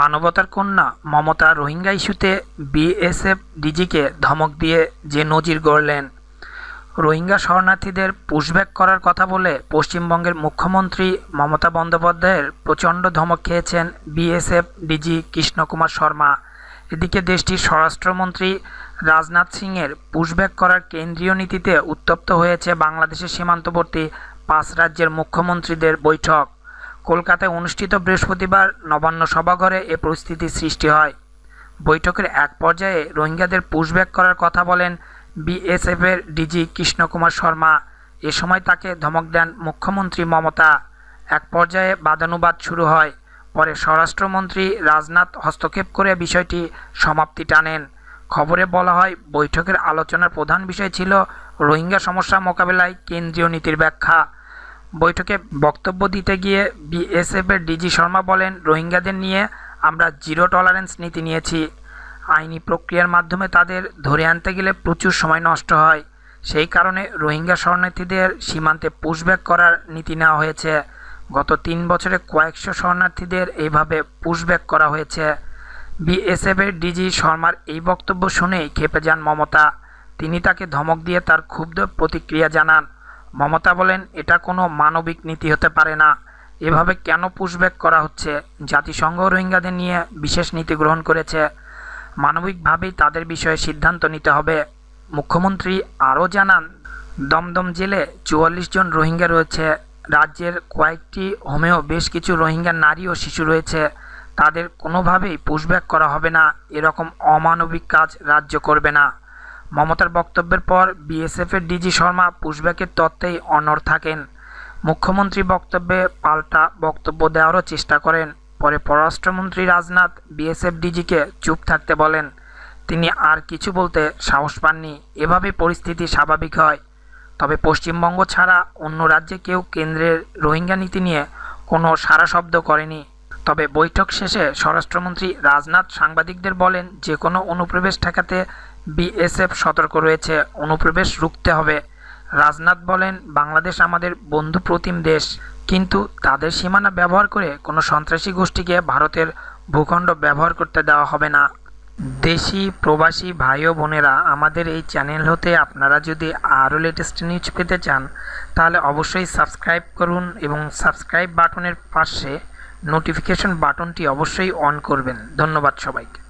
মানবতার কন্যা মমতা রোহিঙ্গা ইস্যুতে বিএসএফ ডিজিকে ধমক দিয়ে যে নজির গড়লেন রোহিঙ্গা শরণার্থীদের পুশব্যাক করার কথা বলে পশ্চিমবঙ্গের মুখ্যমন্ত্রী মমতা বন্দ্যোপাধ্যায়ের প্রচণ্ড ধমক খেয়েছেন বিএসএফ ডিজি কৃষ্ণকুমার শর্মা এদিকে দেশটির স্বরাষ্ট্রমন্ত্রী রাজনাথ সিংয়ের পুশব্যাক করার কেন্দ্রীয় নীতিতে উত্তপ্ত হয়েছে বাংলাদেশের সীমান্তবর্তী পাঁচ রাজ্যের মুখ্যমন্ত্রীদের বৈঠক কলকাতায় অনুষ্ঠিত বৃহস্পতিবার নবান্ন সভাঘরে এ পরিস্থিতির সৃষ্টি হয় বৈঠকের এক পর্যায়ে রোহিঙ্গাদের পুশব্যাক করার কথা বলেন বিএসএফের ডিজি কৃষ্ণকুমার শর্মা এ সময় তাকে ধমক দেন মুখ্যমন্ত্রী মমতা এক পর্যায়ে বাদানুবাদ শুরু হয় পরে স্বরাষ্ট্রমন্ত্রী রাজনাথ হস্তক্ষেপ করে বিষয়টি সমাপ্তি টানেন খবরে বলা হয় বৈঠকের আলোচনার প্রধান বিষয় ছিল রোহিঙ্গা সমস্যা মোকাবেলায় কেন্দ্রীয় নীতির ব্যাখ্যা বৈঠকে বক্তব্য দিতে গিয়ে বিএসএফের ডিজি শর্মা বলেন রোহিঙ্গাদের নিয়ে আমরা জিরো টলারেন্স নীতি নিয়েছি আইনি প্রক্রিয়ার মাধ্যমে তাদের ধরে আনতে গেলে প্রচুর সময় নষ্ট হয় সেই কারণে রোহিঙ্গা শরণার্থীদের সীমান্তে পুশব্যাক করার নীতি নেওয়া হয়েছে গত তিন বছরে কয়েকশো শরণার্থীদের এইভাবে পুশব্যাক করা হয়েছে বিএসএফের ডিজি শর্মার এই বক্তব্য শুনেই খেপে যান মমতা তিনি তাকে ধমক দিয়ে তার ক্ষুব্ধ প্রতিক্রিয়া জানান মমতা বলেন এটা কোনো মানবিক নীতি হতে পারে না এভাবে কেন পুশব্যাক করা হচ্ছে জাতিসংঘ রোহিঙ্গাদের নিয়ে বিশেষ নীতি গ্রহণ করেছে মানবিকভাবেই তাদের বিষয়ে সিদ্ধান্ত নিতে হবে মুখ্যমন্ত্রী আরও জানান দমদম জেলে চুয়াল্লিশ জন রোহিঙ্গা রয়েছে রাজ্যের কয়েকটি হোমেও বেশ কিছু রোহিঙ্গা নারী ও শিশু রয়েছে তাদের কোনোভাবেই পুশব্যাক করা হবে না এরকম অমানবিক কাজ রাজ্য করবে না মমতার বক্তব্যের পর বিএসএফের ডিজি শর্মা পুশব্যাকের তত্ত্বেই অনর থাকেন মুখ্যমন্ত্রী বক্তব্যে পাল্টা বক্তব্য দেওয়ারও চেষ্টা করেন পরে পররাষ্ট্রমন্ত্রী রাজনাথ বিএসএফ ডিজিকে চুপ থাকতে বলেন তিনি আর কিছু বলতে সাহস পাননি এভাবে পরিস্থিতি স্বাভাবিক হয় তবে পশ্চিমবঙ্গ ছাড়া অন্য রাজ্যে কেউ কেন্দ্রের রোহিঙ্গা নীতি নিয়ে কোনো সারা শব্দ করেনি তবে বৈঠক শেষে স্বরাষ্ট্রমন্ত্রী রাজনাথ সাংবাদিকদের বলেন যে কোনো অনুপ্রবেশ ঠেকাতে বিএসএফ সতর্ক রয়েছে অনুপ্রবেশ রুখতে হবে রাজনাথ বলেন বাংলাদেশ আমাদের বন্ধু প্রতিম দেশ কিন্তু তাদের সীমানা ব্যবহার করে কোনো সন্ত্রাসী গোষ্ঠীকে ভারতের ভূখণ্ড ব্যবহার করতে দেওয়া হবে না দেশি প্রবাসী ভাই ও বোনেরা আমাদের এই চ্যানেল হতে আপনারা যদি আরও লেটেস্ট নিউজ পেতে চান তাহলে অবশ্যই সাবস্ক্রাইব করুন এবং সাবস্ক্রাইব বাটনের পাশে নোটিফিকেশন বাটনটি অবশ্যই অন করবেন ধন্যবাদ সবাইকে